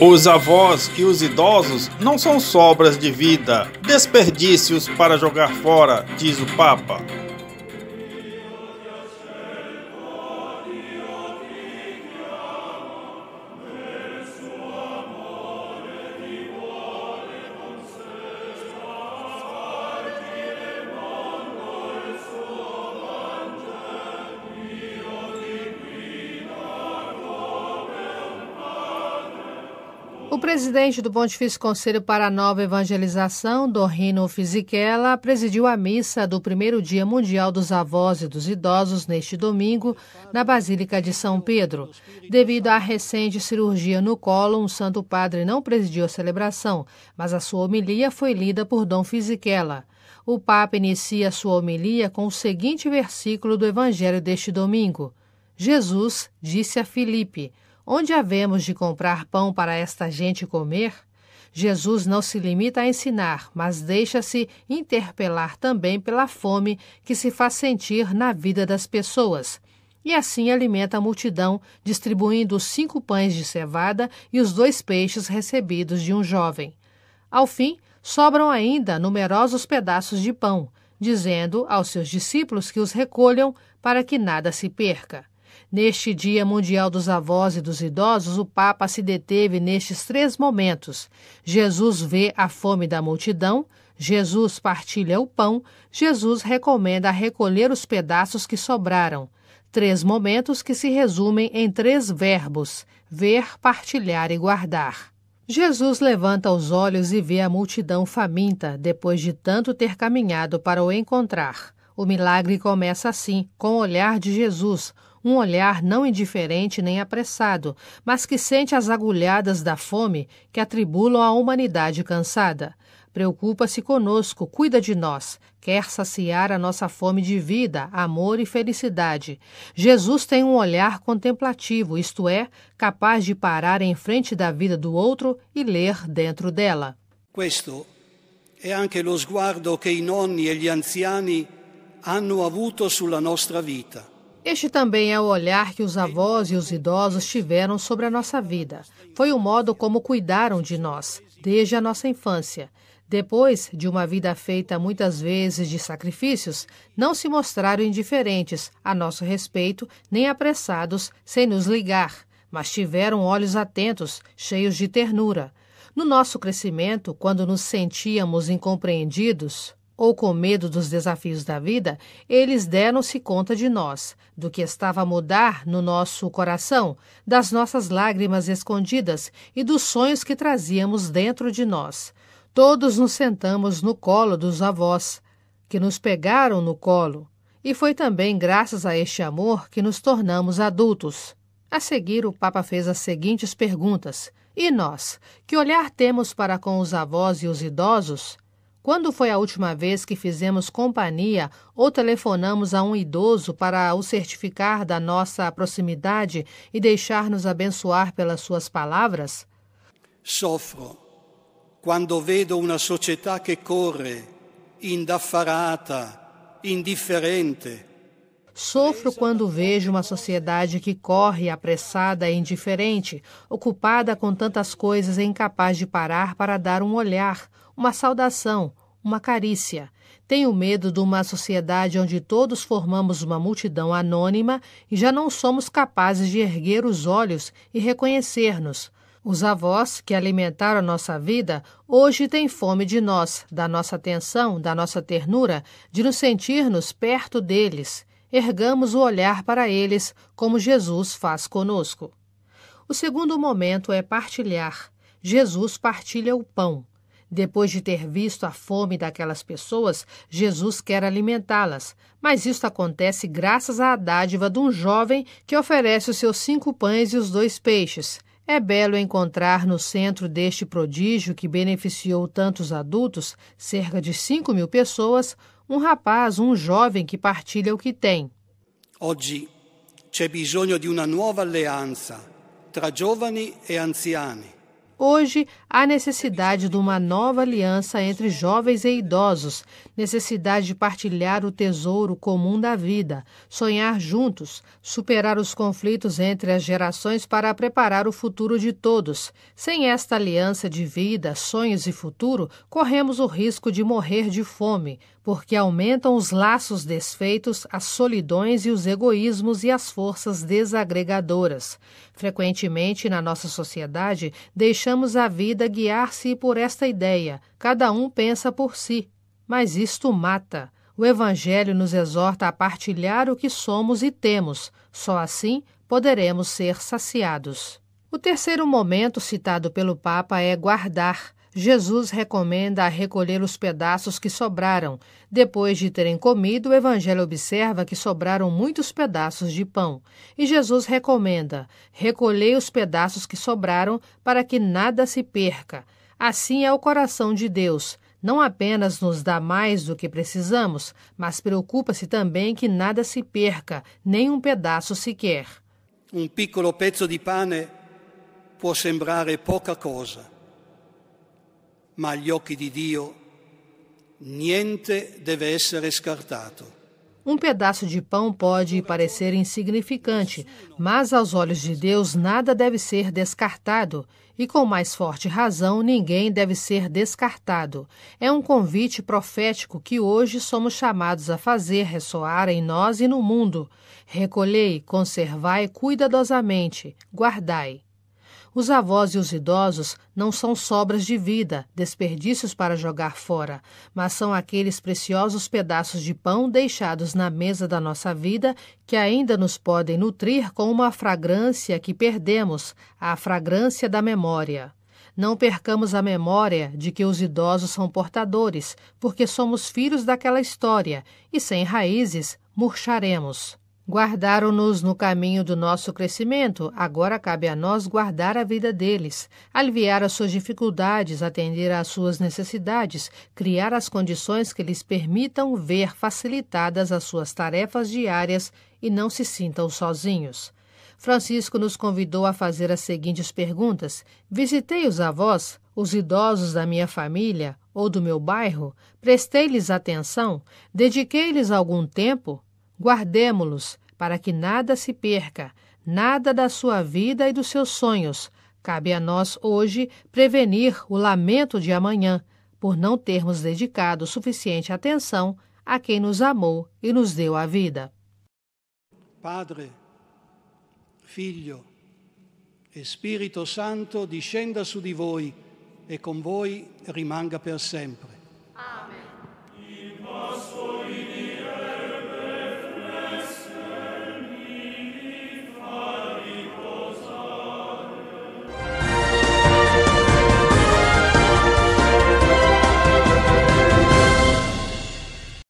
Os avós e os idosos não são sobras de vida, desperdícios para jogar fora, diz o Papa. O presidente do Pontifício Conselho para a Nova Evangelização, Dorrino Fisichella, presidiu a missa do primeiro Dia Mundial dos Avós e dos Idosos neste domingo, na Basílica de São Pedro. Devido à recente cirurgia no colo, um santo padre não presidiu a celebração, mas a sua homilia foi lida por Dom Fisichella. O Papa inicia sua homilia com o seguinte versículo do Evangelho deste domingo. Jesus disse a Filipe, Onde havemos de comprar pão para esta gente comer? Jesus não se limita a ensinar, mas deixa-se interpelar também pela fome que se faz sentir na vida das pessoas. E assim alimenta a multidão, distribuindo os cinco pães de cevada e os dois peixes recebidos de um jovem. Ao fim, sobram ainda numerosos pedaços de pão, dizendo aos seus discípulos que os recolham para que nada se perca. Neste Dia Mundial dos Avós e dos Idosos, o Papa se deteve nestes três momentos. Jesus vê a fome da multidão, Jesus partilha o pão, Jesus recomenda recolher os pedaços que sobraram. Três momentos que se resumem em três verbos: ver, partilhar e guardar. Jesus levanta os olhos e vê a multidão faminta, depois de tanto ter caminhado para o encontrar. O milagre começa assim, com o olhar de Jesus, um olhar não indiferente nem apressado, mas que sente as agulhadas da fome que atribulam à humanidade cansada. Preocupa-se conosco, cuida de nós, quer saciar a nossa fome de vida, amor e felicidade. Jesus tem um olhar contemplativo, isto é, capaz de parar em frente da vida do outro e ler dentro dela. Questo é anche lo sguardo che i nonni e gli anziani hanno avuto sulla nostra vita. Este também é o olhar que os avós e os idosos tiveram sobre a nossa vida. Foi o modo como cuidaram de nós, desde a nossa infância. Depois de uma vida feita muitas vezes de sacrifícios, não se mostraram indiferentes a nosso respeito, nem apressados sem nos ligar, mas tiveram olhos atentos, cheios de ternura. No nosso crescimento, quando nos sentíamos incompreendidos, ou com medo dos desafios da vida, eles deram-se conta de nós, do que estava a mudar no nosso coração, das nossas lágrimas escondidas e dos sonhos que trazíamos dentro de nós. Todos nos sentamos no colo dos avós, que nos pegaram no colo, e foi também graças a este amor que nos tornamos adultos. A seguir, o Papa fez as seguintes perguntas: E nós, que olhar temos para com os avós e os idosos? Quando foi a última vez que fizemos companhia ou telefonamos a um idoso para o certificar da nossa proximidade e deixar-nos abençoar pelas suas palavras? Sofro quando vedo uma sociedade que corre, indaffarata, indiferente. Sofro quando vejo uma sociedade que corre apressada e indiferente, ocupada com tantas coisas e incapaz de parar para dar um olhar, uma saudação, uma carícia. Tenho medo de uma sociedade onde todos formamos uma multidão anônima e já não somos capazes de erguer os olhos e reconhecer-nos. Os avós que alimentaram a nossa vida hoje têm fome de nós, da nossa atenção, da nossa ternura, de nos sentirmos perto deles. Ergamos o olhar para eles, como Jesus faz conosco. O segundo momento é partilhar. Jesus partilha o pão. Depois de ter visto a fome daquelas pessoas, Jesus quer alimentá-las. Mas isso acontece graças à dádiva de um jovem que oferece os seus cinco pães e os dois peixes. É belo encontrar no centro deste prodígio que beneficiou tantos adultos, cerca de cinco mil pessoas, um rapaz, um jovem que partilha o que tem. Hoje, c'è bisogno de uma nova aliança tra giovani e anziani. Hoje, há necessidade de uma nova aliança entre jovens e idosos, necessidade de partilhar o tesouro comum da vida, sonhar juntos, superar os conflitos entre as gerações para preparar o futuro de todos. Sem esta aliança de vida, sonhos e futuro, corremos o risco de morrer de fome, porque aumentam os laços desfeitos, as solidões e os egoísmos e as forças desagregadoras. Frequentemente, na nossa sociedade, deixamos a vida guiar-se por esta ideia: cada um pensa por si. Mas isto mata. O Evangelho nos exorta a partilhar o que somos e temos, só assim poderemos ser saciados. O terceiro momento citado pelo Papa é guardar Jesus recomenda a recolher os pedaços que sobraram. Depois de terem comido, o Evangelho observa que sobraram muitos pedaços de pão. E Jesus recomenda: recolhei os pedaços que sobraram para que nada se perca. Assim é o coração de Deus não apenas nos dá mais do que precisamos, mas preocupa-se também que nada se perca, nem um pedaço sequer. Um piccolo pezzo di pane pode sembrar pouca coisa ma agli occhi di Dio niente deve essere scartato. Um pedaço de pão pode parecer insignificante, mas aos olhos de Deus nada deve ser descartado. E com mais forte razão, ninguém deve ser descartado. É um convite profético que hoje somos chamados a fazer ressoar em nós e no mundo. Recolhei, conservai cuidadosamente, guardai. Os avós e os idosos não são sobras de vida, desperdícios para jogar fora, mas são aqueles preciosos pedaços de pão deixados na mesa da nossa vida que ainda nos podem nutrir com uma fragrância que perdemos, a fragrância da memória. Não percamos a memória de que os idosos são portadores, porque somos filhos daquela história e sem raízes murcharemos. Guardaram-nos no caminho do nosso crescimento, agora cabe a nós guardar a vida deles, aliviar as suas dificuldades, atender às suas necessidades, criar as condições que lhes permitam ver facilitadas as suas tarefas diárias e não se sintam sozinhos. Francisco nos convidou a fazer as seguintes perguntas: Visitei os avós, os idosos da minha família ou do meu bairro? Prestei-lhes atenção? Dediquei-lhes algum tempo? Guardemo-los, para que nada se perca, nada da sua vida e dos seus sonhos. Cabe a nós hoje prevenir o lamento de amanhã, por não termos dedicado suficiente atenção a quem nos amou e nos deu a vida. Padre, filho e Santo, discenda su di voi e con voi rimanga per sempre. Amen.